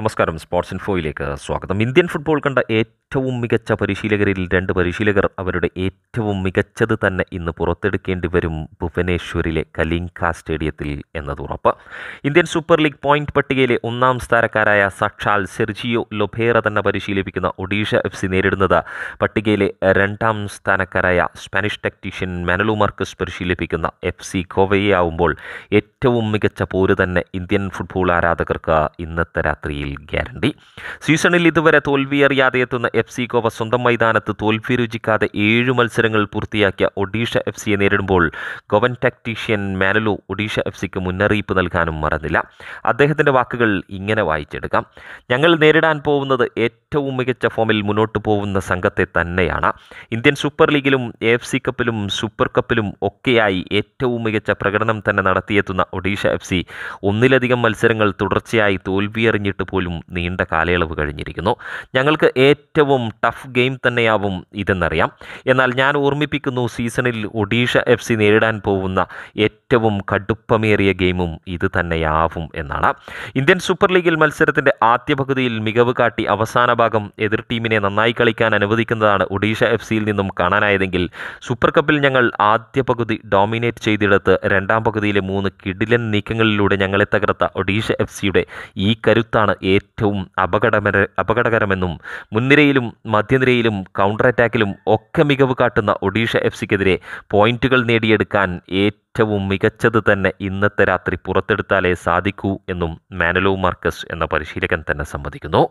നമസ്കാരം സ്പോർട്സ് ഇൻഫോയിലേക്ക് സ്വാഗതം Indian football കണ്ട ഏറ്റവും മികച്ച പരിശീലകരിൽ രണ്ട് പരിശീലകർ അവരുടെ ഏറ്റവും മികച്ചത് തന്നെ ഇന്ന് പുറത്തെടുക്കേണ്ടി വരും ഭുവനേശ്വരിലെ കലിംഗ സ്റ്റേഡിയത്തിൽ എന്നത് ഉറപ്പ് ഇന്ത്യൻ സൂപ്പർ ലീഗ് പോയിന്റ് പട്ടികയിലെ ഒന്നാം സ്ഥാനക്കാരായ സക്ഷാൽ സെർജിയോ ലൊഫേറ തന്നെ പരിശീലിപ്പിക്കുന്ന ഒഡീഷ എഫ് സി നേരിടുന്നത് പട്ടികയിലെ രണ്ടാം സ്ഥാനക്കാരായ സ്പാനിഷ് ടെക്നീഷ്യൻ മാനലു മാർക്കസ് പരിശീലിപ്പിക്കുന്ന എഫ് സി ഗോവയെ ആവുമ്പോൾ ഏറ്റവും മികച്ച പോര് തന്നെ ഇന്ത്യൻ ഫുട്ബോൾ ആരാധകർക്ക് ഇന്നത്തെ രാത്രിയിൽ ഐ ഗ്യാരണ്ടി സീസണിൽ ഇതുവരെ തോൽവിയറിയാതെ എത്തുന്ന എഫ് സി ഗോവ സ്വന്തം മൈതാനത്ത് തോൽവി രുചിക്കാതെ ഏഴ് മത്സരങ്ങൾ പൂർത്തിയാക്കിയ ഒഡീഷ എഫ് സിയെ നേരിടുമ്പോൾ Goan technician Manolo Odisha F സിക്ക് മുന്നറിയിപ്പ് നൽകാനും മറന്നില്ല അദ്ദേഹത്തിൻ്റെ വാക്കുകൾ ഇങ്ങനെ വായിച്ചെടുക്കാം ഞങ്ങൾ നേരിടാൻ പോകുന്നത് ഏറ്റവും മികച്ച ഫോമിൽ മുന്നോട്ട് പോകുന്ന സംഘത്തെ തന്നെയാണ് ഇന്ത്യൻ സൂപ്പർ ലീഗിലും എഫ് സി കപ്പിലും സൂപ്പർ കപ്പിലും ഒക്കെയായി ഏറ്റവും മികച്ച പ്രകടനം തന്നെ നടത്തിയെത്തുന്ന ഒഡീഷ എഫ് സി ഒന്നിലധികം മത്സരങ്ങൾ തുടർച്ചയായി തോൽവിയറിഞ്ഞിട്ട് പോലും നീണ്ട കാലയളവ് കഴിഞ്ഞിരിക്കുന്നു ഞങ്ങൾക്ക് ഏറ്റവും ടഫ് ഗെയിം തന്നെയാവും ഇതെന്നറിയാം എന്നാൽ ഞാൻ ഓർമ്മിപ്പിക്കുന്നു സീസണിൽ ഒഡീഷ എഫ് സി നേരിടാൻ പോകുന്ന ഏറ്റവും കടുപ്പമേറിയ ഗെയിമും ഇത് തന്നെയാവും എന്നാണ് ഇന്ത്യൻ സൂപ്പർ ലീഗിൽ മത്സരത്തിൻ്റെ ആദ്യ പകുതിയിൽ മികവ് കാട്ടി അവസാന ഭാഗം എതിർ ടീമിനെ നന്നായി കളിക്കാൻ അനുവദിക്കുന്നതാണ് ഒഡീഷ എഫ് സിയിൽ നിന്നും കാണാനായതെങ്കിൽ സൂപ്പർ കപ്പിൽ ഞങ്ങൾ ആദ്യ പകുതി ഡോമിനേറ്റ് ചെയ്തെടുത്ത് രണ്ടാം പകുതിയിലെ മൂന്ന് കിടിലൻ നീക്കങ്ങളിലൂടെ ഞങ്ങളെ തകർത്ത ഒഡീഷ എഫ് സിയുടെ ഈ കരുത്താണ് ഏറ്റവും അപകടമര അപകടകരമെന്നും മുൻനിരയിലും മധ്യനിരയിലും കൗണ്ടർ അറ്റാക്കിലും ഒക്കെ മികവ് കാട്ടുന്ന ഒഡീഷ എഫ് സിക്കെതിരെ പോയിന്റുകൾ നേടിയെടുക്കാൻ ഏറ്റവും മികച്ചത് തന്നെ ഇന്നത്തെ രാത്രി പുറത്തെടുത്താലേ സാധിക്കൂ എന്നും മാനലോ മാർക്കസ് എന്ന പരിശീലകൻ തന്നെ സമ്മതിക്കുന്നു